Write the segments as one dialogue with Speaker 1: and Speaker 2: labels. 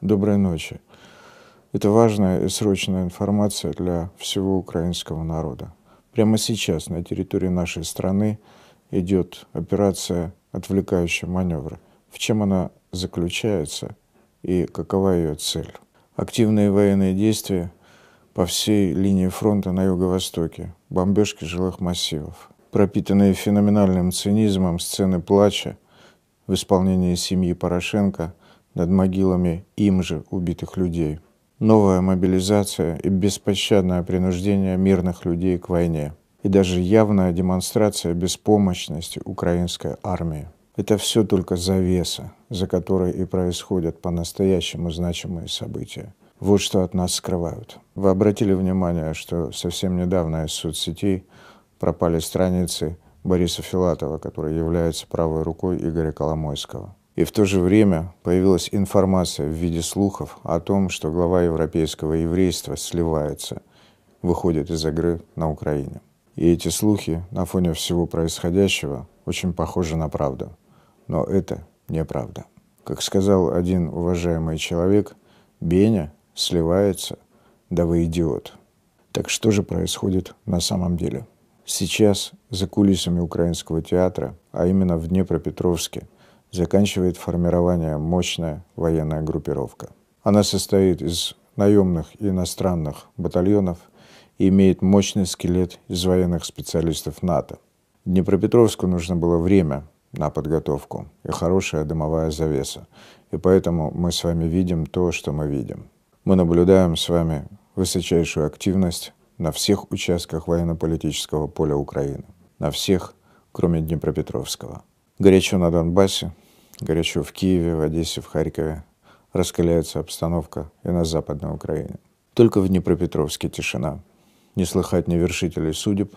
Speaker 1: Доброй ночи. Это важная и срочная информация для всего украинского народа. Прямо сейчас на территории нашей страны идет операция «Отвлекающие маневры». В чем она заключается и какова ее цель? Активные военные действия по всей линии фронта на юго-востоке, бомбежки жилых массивов, пропитанные феноменальным цинизмом сцены плача в исполнении семьи Порошенко – над могилами им же убитых людей. Новая мобилизация и беспощадное принуждение мирных людей к войне. И даже явная демонстрация беспомощности украинской армии. Это все только завеса, за которой и происходят по-настоящему значимые события. Вот что от нас скрывают. Вы обратили внимание, что совсем недавно из соцсетей пропали страницы Бориса Филатова, который является правой рукой Игоря Коломойского. И в то же время появилась информация в виде слухов о том, что глава европейского еврейства сливается, выходит из игры на Украине. И эти слухи на фоне всего происходящего очень похожи на правду. Но это неправда. Как сказал один уважаемый человек, Беня сливается, да вы идиот. Так что же происходит на самом деле? Сейчас за кулисами украинского театра, а именно в Днепропетровске – заканчивает формирование мощная военная группировка. Она состоит из наемных иностранных батальонов и имеет мощный скелет из военных специалистов НАТО. Днепропетровску нужно было время на подготовку и хорошая дымовая завеса. И поэтому мы с вами видим то, что мы видим. Мы наблюдаем с вами высочайшую активность на всех участках военно-политического поля Украины. На всех, кроме Днепропетровского горячо на Донбассе, горячо в Киеве, в Одессе, в Харькове. Раскаляется обстановка и на Западной Украине. Только в Днепропетровске тишина. Не слыхать ни вершителей судеб,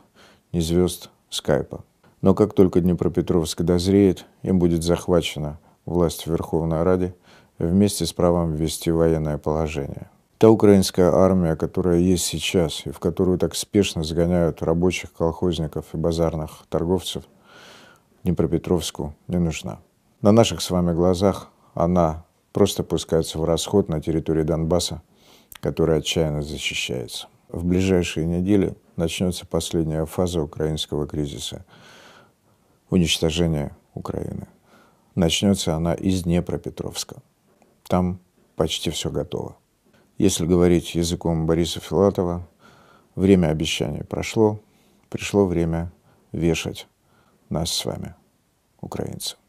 Speaker 1: ни звезд скайпа. Но как только Днепропетровск дозреет, им будет захвачена власть в Верховной Раде вместе с правом ввести военное положение. Та украинская армия, которая есть сейчас и в которую так спешно загоняют рабочих, колхозников и базарных торговцев – Днепропетровску не нужна. На наших с вами глазах она просто пускается в расход на территории Донбасса, которая отчаянно защищается. В ближайшие недели начнется последняя фаза украинского кризиса – уничтожение Украины. Начнется она из Днепропетровска. Там почти все готово. Если говорить языком Бориса Филатова, время обещаний прошло, пришло время вешать нас с вами, украинцев.